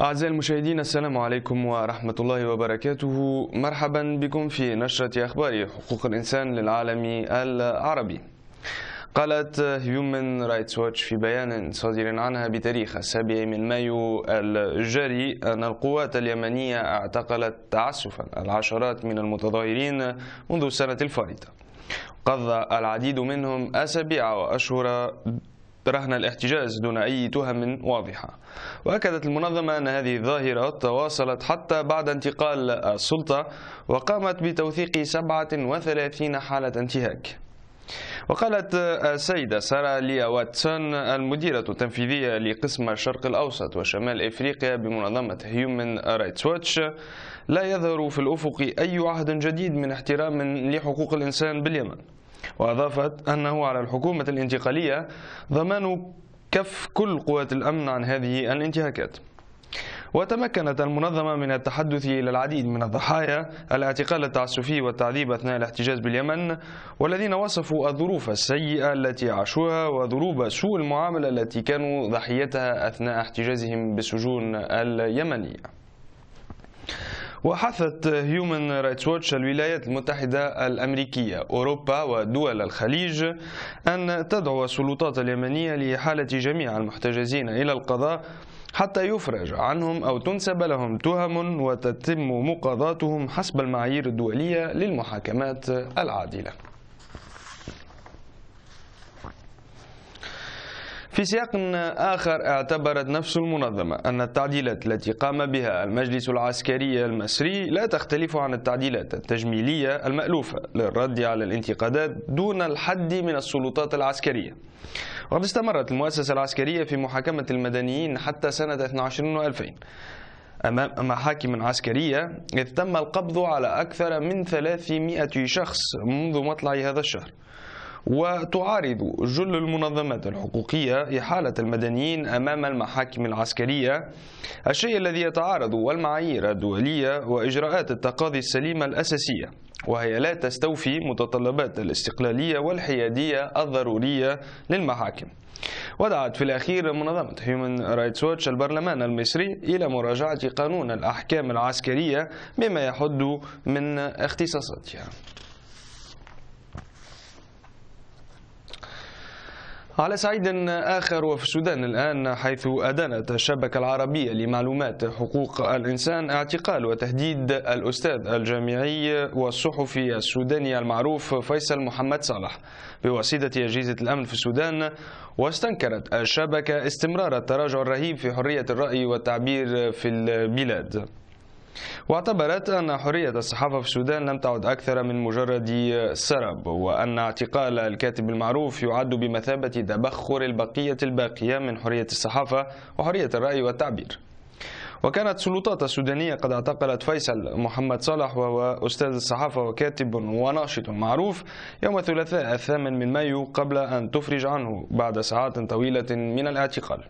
أعزائي المشاهدين السلام عليكم ورحمة الله وبركاته مرحبا بكم في نشرة أخبار حقوق الإنسان للعالم العربي قالت هيومن رايتس Watch في بيان صادر عنها بتاريخ السابع من مايو الجاري أن القوات اليمنية اعتقلت تعسفا العشرات من المتظاهرين منذ السنة الفارطة قضى العديد منهم أسابيع وأشهر برهن الاحتجاز دون أي تهم واضحة وأكدت المنظمة أن هذه الظاهرة تواصلت حتى بعد انتقال السلطة وقامت بتوثيق 37 حالة انتهاك وقالت السيدة سارة ليا واتسون المديرة التنفيذية لقسم الشرق الأوسط وشمال إفريقيا بمنظمة هيومن رايتس واتش لا يظهر في الأفق أي عهد جديد من احترام لحقوق الإنسان باليمن وأضافت أنه على الحكومة الانتقالية ضمان كف كل قوات الأمن عن هذه الانتهاكات وتمكنت المنظمة من التحدث إلى العديد من الضحايا الاعتقال التعسفي والتعذيب أثناء الاحتجاز باليمن والذين وصفوا الظروف السيئة التي عاشوها وضروب سوء المعاملة التي كانوا ضحيتها أثناء احتجازهم بالسجون اليمنية وحثت هيومن رايتس ووتش الولايات المتحدة الأمريكية أوروبا ودول الخليج أن تدعو السلطات اليمنية لإحالة جميع المحتجزين إلى القضاء حتى يفرج عنهم أو تنسب لهم تهم وتتم مقاضاتهم حسب المعايير الدولية للمحاكمات العادلة في سياق آخر اعتبرت نفس المنظمة أن التعديلات التي قام بها المجلس العسكري المصري لا تختلف عن التعديلات التجميلية المألوفة للرد على الانتقادات دون الحد من السلطات العسكرية وقد استمرت المؤسسة العسكرية في محاكمة المدنيين حتى سنة 12 و2000 أمام محاكم عسكرية إذ تم القبض على أكثر من 300 شخص منذ مطلع هذا الشهر وتعارض جل المنظمات الحقوقية إحالة المدنيين أمام المحاكم العسكرية الشيء الذي يتعارض والمعايير الدولية وإجراءات التقاضي السليمة الأساسية وهي لا تستوفي متطلبات الاستقلالية والحيادية الضرورية للمحاكم ودعت في الأخير منظمة Human رايتس Watch البرلمان المصري إلى مراجعة قانون الأحكام العسكرية بما يحد من اختصاصاتها على صعيد آخر وفي السودان الآن حيث أدانت الشبكة العربية لمعلومات حقوق الإنسان اعتقال وتهديد الأستاذ الجامعي والصحفي السوداني المعروف فيصل محمد صالح بواسطة أجهزة الأمن في السودان واستنكرت الشبكة استمرار التراجع الرهيب في حرية الرأي والتعبير في البلاد واعتبرت أن حرية الصحافة في السودان لم تعد أكثر من مجرد سرب وأن اعتقال الكاتب المعروف يعد بمثابة تبخر البقية الباقية من حرية الصحافة وحرية الرأي والتعبير وكانت السلطات السودانية قد اعتقلت فيصل محمد صالح وهو أستاذ الصحافة وكاتب وناشط معروف يوم الثلاثاء الثامن من مايو قبل أن تفرج عنه بعد ساعات طويلة من الاعتقال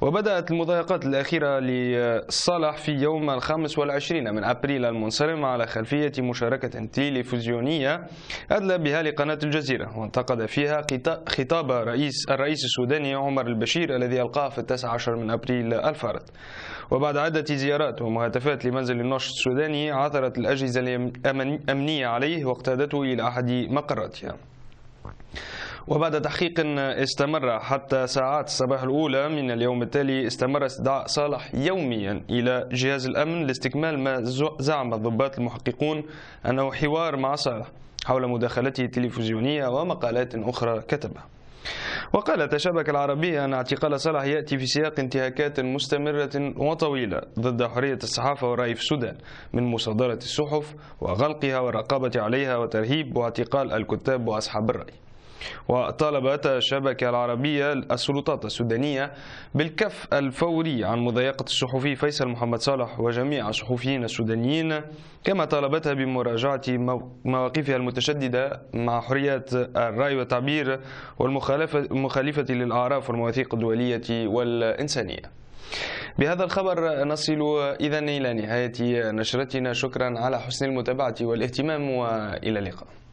وبدأت المضايقات الأخيرة لصالح في يوم الخامس والعشرين من أبريل المنصرم على خلفية مشاركة تلفزيونية أدلى بها لقناة الجزيرة وانتقد فيها خطاب رئيس الرئيس السوداني عمر البشير الذي ألقاه في التاسع عشر من أبريل الفارط وبعد عدة زيارات ومهاتفات لمنزل النشط السوداني عثرت الأجهزة الأمنية عليه واقتادته إلى أحد مقراتها وبعد تحقيق استمر حتى ساعات الصباح الأولى من اليوم التالي استمر استدعاء صالح يوميا إلى جهاز الأمن لاستكمال ما زعم الضباط المحققون أنه حوار مع صالح حول مداخلته التلفزيونية ومقالات أخرى كتبها وقالت الشبكة العربية أن اعتقال صلاح يأتي في سياق انتهاكات مستمرة وطويلة ضد حرية الصحافة والرأي في السودان من مصادرة الصحف وغلقها والرقابة عليها وترهيب واعتقال الكتاب وأصحاب الرأي وطالبت الشبكة العربية السلطات السودانية بالكف الفوري عن مضايقة الصحفي فيصل محمد صالح وجميع الصحفيين السودانيين كما طالبتها بمراجعة مواقفها المتشددة مع حرية الرأي والتعبير والمخالفة للأعراف والمواثيق الدولية والإنسانية بهذا الخبر نصل إذا إلى نهاية نشرتنا شكرا على حسن المتابعة والاهتمام وإلى اللقاء